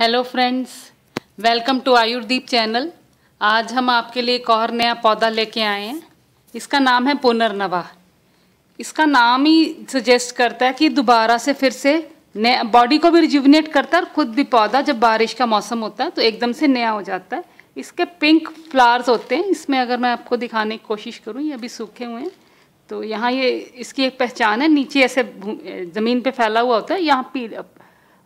hello friends welcome to Ayurdeep channel आज हम आपके लिए एक और नया पौधा लेके आए हैं इसका नाम है पुनर्नवा इसका नाम ही सजेस्ट करता है कि दोबारा से फिर से नया बॉडी को भी रिजुविनेट करता है और खुद भी पौधा जब बारिश का मौसम होता है तो एकदम से नया हो जाता है इसके पिंक फ्लावर्स होते हैं इसमें अगर मैं आपको दिखाने की कोशिश करूँ ये अभी सूखे हुए हैं तो यहाँ ये इसकी एक पहचान है नीचे ऐसे ज़मीन पर फैला हुआ होता है यहाँ पी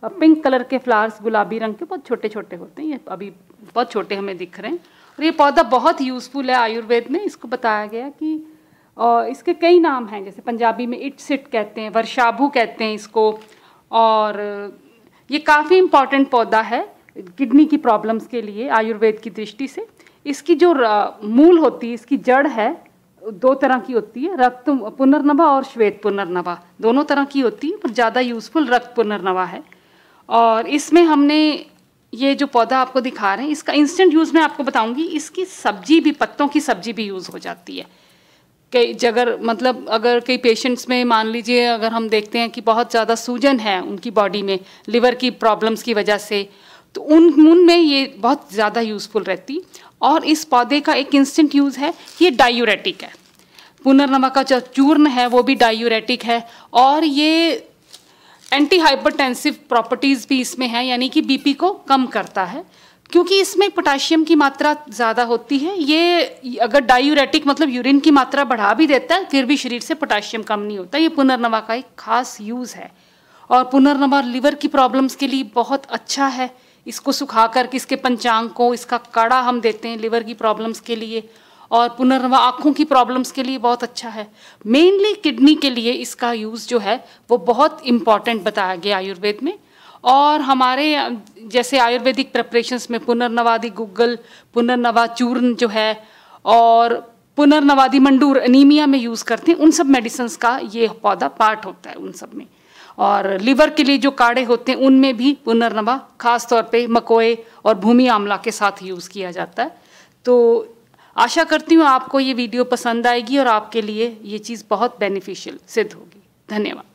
पिंक कलर के फ्लावर्स गुलाबी रंग के बहुत छोटे छोटे होते हैं ये अभी बहुत छोटे हमें दिख रहे हैं और ये पौधा बहुत यूज़फुल है आयुर्वेद में इसको बताया गया कि और इसके कई नाम हैं जैसे पंजाबी में इट सिट कहते हैं वर्षाभू कहते हैं इसको और ये काफ़ी इम्पॉर्टेंट पौधा है किडनी की प्रॉब्लम्स के लिए आयुर्वेद की दृष्टि से इसकी जो मूल होती है इसकी जड़ है दो तरह की होती है रक्त पुनर्नवा और श्वेत पुनर्नवा दोनों तरह की होती है पर ज़्यादा यूज़फुल रक्त पुनर्नवा है और इसमें हमने ये जो पौधा आपको दिखा रहे हैं इसका इंस्टेंट यूज़ मैं आपको बताऊंगी इसकी सब्जी भी पत्तों की सब्जी भी यूज़ हो जाती है कई जगह मतलब अगर कई पेशेंट्स में मान लीजिए अगर हम देखते हैं कि बहुत ज़्यादा सूजन है उनकी बॉडी में लिवर की प्रॉब्लम्स की वजह से तो उन उनमें ये बहुत ज़्यादा यूज़फुल रहती और इस पौधे का एक इंस्टेंट यूज़ है ये डायूरेटिक है पुनर्नमा का जो चूर्ण है वो भी डायूरेटिक है और ये एंटी हाइपरटेंसिव प्रॉपर्टीज़ भी इसमें हैं यानी कि बीपी को कम करता है क्योंकि इसमें पोटाशियम की मात्रा ज़्यादा होती है ये अगर डायूरेटिक मतलब यूरिन की मात्रा बढ़ा भी देता है फिर भी शरीर से पोटाशियम कम नहीं होता ये पुनर्नवा का एक खास यूज़ है और पुनर्नवा लिवर की प्रॉब्लम्स के लिए बहुत अच्छा है इसको सुखा कर इसके पंचांग को इसका काढ़ा हम देते हैं लिवर की प्रॉब्लम्स के लिए और पुनर्वा आँखों की प्रॉब्लम्स के लिए बहुत अच्छा है मेनली किडनी के लिए इसका यूज़ जो है वो बहुत इम्पॉर्टेंट बताया गया आयुर्वेद में और हमारे जैसे आयुर्वेदिक प्रेपरेशंस में पुनर्नवादी गुग्गल पुनर्नवा चूर्ण जो है और पुनर्नवादी मंडूर अनीमिया में यूज़ करते हैं उन सब मेडिसन्स का ये पौधा पार्ट होता है उन सब में और लीवर के लिए जो काढ़े होते हैं उनमें भी पुनर्नवा खास तौर पे मकोए और भूमि आमला के साथ यूज़ किया जाता है तो आशा करती हूँ आपको ये वीडियो पसंद आएगी और आपके लिए ये चीज़ बहुत बेनिफिशियल सिद्ध होगी धन्यवाद